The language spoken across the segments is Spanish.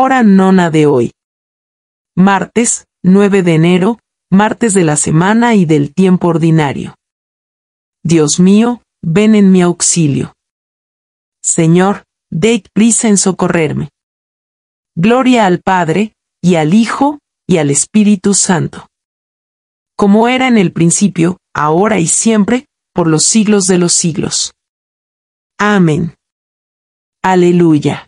Hora nona de hoy. Martes, 9 de enero, martes de la semana y del tiempo ordinario. Dios mío, ven en mi auxilio. Señor, date prisa en socorrerme. Gloria al Padre, y al Hijo, y al Espíritu Santo. Como era en el principio, ahora y siempre, por los siglos de los siglos. Amén. Aleluya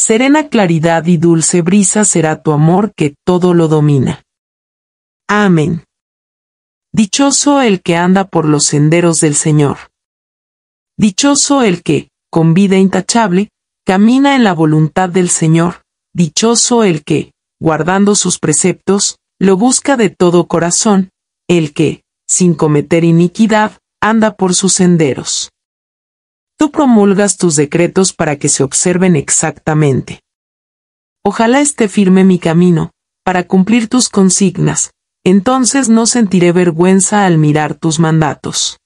Serena claridad y dulce brisa será tu amor que todo lo domina. Amén. Dichoso el que anda por los senderos del Señor. Dichoso el que, con vida intachable, camina en la voluntad del Señor. Dichoso el que, guardando sus preceptos, lo busca de todo corazón, el que, sin cometer iniquidad, anda por sus senderos tú promulgas tus decretos para que se observen exactamente. Ojalá esté firme mi camino, para cumplir tus consignas, entonces no sentiré vergüenza al mirar tus mandatos.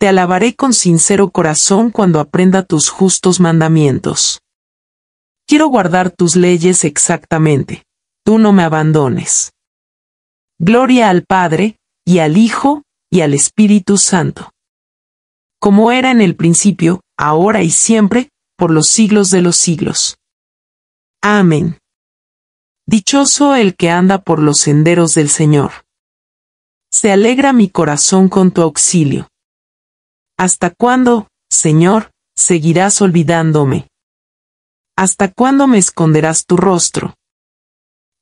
Te alabaré con sincero corazón cuando aprenda tus justos mandamientos. Quiero guardar tus leyes exactamente, tú no me abandones. Gloria al Padre, y al Hijo, y al Espíritu Santo como era en el principio, ahora y siempre, por los siglos de los siglos. Amén. Dichoso el que anda por los senderos del Señor. Se alegra mi corazón con tu auxilio. ¿Hasta cuándo, Señor, seguirás olvidándome? ¿Hasta cuándo me esconderás tu rostro?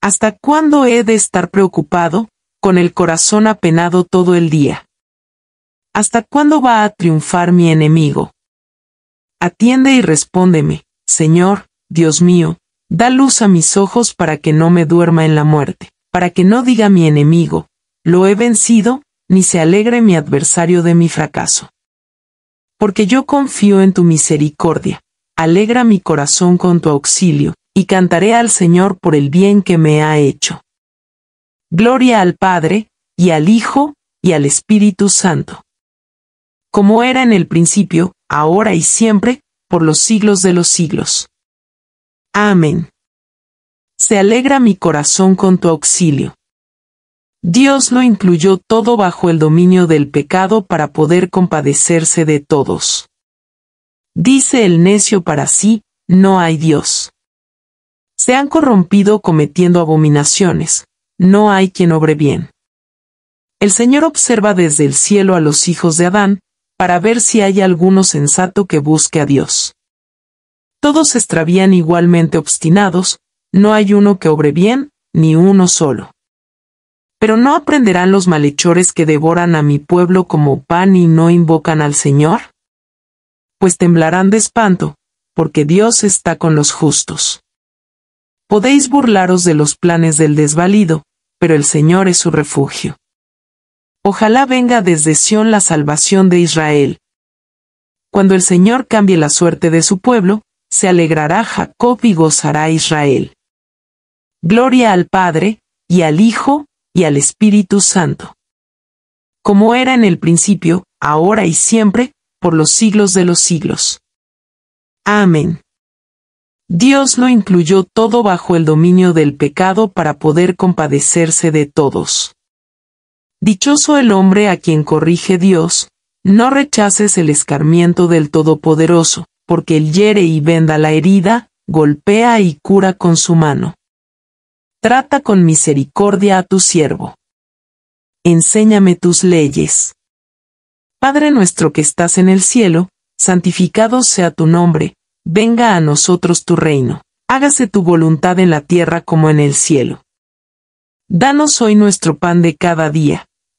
¿Hasta cuándo he de estar preocupado, con el corazón apenado todo el día? ¿Hasta cuándo va a triunfar mi enemigo? Atiende y respóndeme, Señor, Dios mío, da luz a mis ojos para que no me duerma en la muerte, para que no diga mi enemigo, lo he vencido, ni se alegre mi adversario de mi fracaso. Porque yo confío en tu misericordia, alegra mi corazón con tu auxilio, y cantaré al Señor por el bien que me ha hecho. Gloria al Padre, y al Hijo, y al Espíritu Santo como era en el principio, ahora y siempre, por los siglos de los siglos. Amén. Se alegra mi corazón con tu auxilio. Dios lo incluyó todo bajo el dominio del pecado para poder compadecerse de todos. Dice el necio para sí, no hay Dios. Se han corrompido cometiendo abominaciones, no hay quien obre bien. El Señor observa desde el cielo a los hijos de Adán, para ver si hay alguno sensato que busque a Dios. Todos se extravían igualmente obstinados, no hay uno que obre bien, ni uno solo. Pero no aprenderán los malhechores que devoran a mi pueblo como pan y no invocan al Señor? Pues temblarán de espanto, porque Dios está con los justos. Podéis burlaros de los planes del desvalido, pero el Señor es su refugio. Ojalá venga desde Sión la salvación de Israel. Cuando el Señor cambie la suerte de su pueblo, se alegrará Jacob y gozará Israel. Gloria al Padre, y al Hijo, y al Espíritu Santo. Como era en el principio, ahora y siempre, por los siglos de los siglos. Amén. Dios lo incluyó todo bajo el dominio del pecado para poder compadecerse de todos. Dichoso el hombre a quien corrige Dios, no rechaces el escarmiento del Todopoderoso, porque él hiere y venda la herida, golpea y cura con su mano. Trata con misericordia a tu siervo. Enséñame tus leyes. Padre nuestro que estás en el cielo, santificado sea tu nombre, venga a nosotros tu reino, hágase tu voluntad en la tierra como en el cielo. Danos hoy nuestro pan de cada día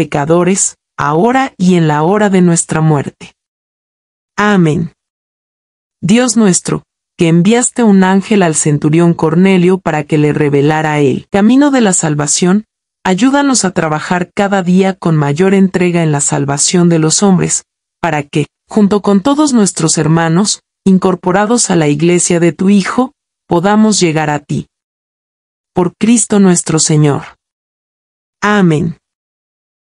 pecadores, ahora y en la hora de nuestra muerte. Amén. Dios nuestro, que enviaste un ángel al centurión Cornelio para que le revelara el camino de la salvación, ayúdanos a trabajar cada día con mayor entrega en la salvación de los hombres, para que, junto con todos nuestros hermanos, incorporados a la iglesia de tu Hijo, podamos llegar a ti. Por Cristo nuestro Señor. Amén.